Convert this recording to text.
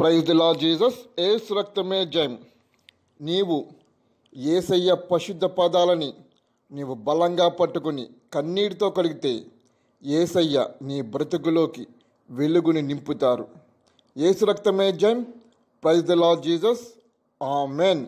praise లా Jesus ఏసు రక్తమే జయం నీవు ఏసయ్య పశుద్ధ పదాలని నీవు బలంగా పట్టుకుని కన్నీటితో కలిగితే ఏసయ్య నీ బ్రతుకులోకి వెలుగుని నింపుతారు ఏసు రక్తమే జయం ప్రైజ్ లా జీసస్ ఆమెన్